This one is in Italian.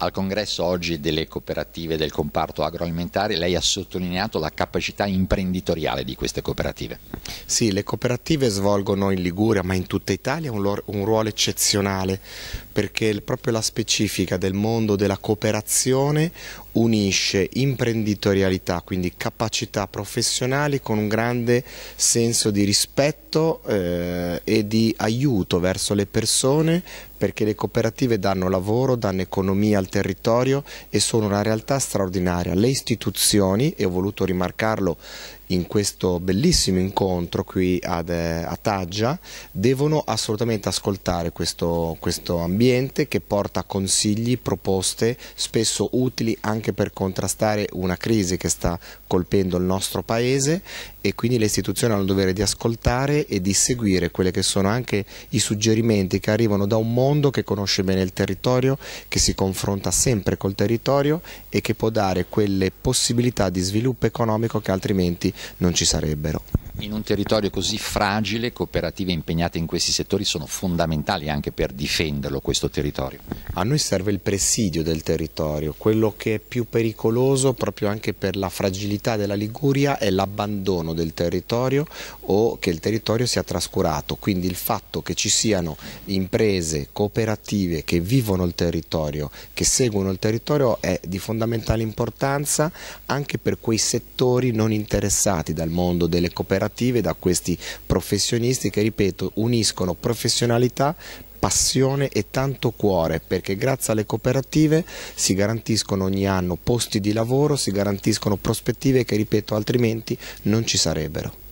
Al congresso oggi delle cooperative del comparto agroalimentare lei ha sottolineato la capacità imprenditoriale di queste cooperative. Sì, le cooperative svolgono in Liguria ma in tutta Italia un, loro, un ruolo eccezionale perché proprio la specifica del mondo della cooperazione unisce imprenditorialità, quindi capacità professionali con un grande senso di rispetto eh, e di aiuto verso le persone perché le cooperative danno lavoro, danno economia al territorio e sono una realtà straordinaria. Le istituzioni, e ho voluto rimarcarlo in questo bellissimo incontro qui ad, eh, a Taggia devono assolutamente ascoltare questo, questo ambiente che porta consigli, proposte spesso utili anche per contrastare una crisi che sta colpendo il nostro paese e quindi le istituzioni hanno il dovere di ascoltare e di seguire quelli che sono anche i suggerimenti che arrivano da un mondo che conosce bene il territorio, che si confronta sempre col territorio e che può dare quelle possibilità di sviluppo economico che altrimenti non ci sarebbero. In un territorio così fragile, cooperative impegnate in questi settori sono fondamentali anche per difenderlo questo territorio. A noi serve il presidio del territorio, quello che è più pericoloso proprio anche per la fragilità della Liguria è l'abbandono del territorio o che il territorio sia trascurato, quindi il fatto che ci siano imprese, cooperative che vivono il territorio, che seguono il territorio è di fondamentale importanza anche per quei settori non interessati dal mondo delle cooperative, da questi professionisti che ripeto uniscono professionalità passione e tanto cuore perché grazie alle cooperative si garantiscono ogni anno posti di lavoro, si garantiscono prospettive che ripeto altrimenti non ci sarebbero.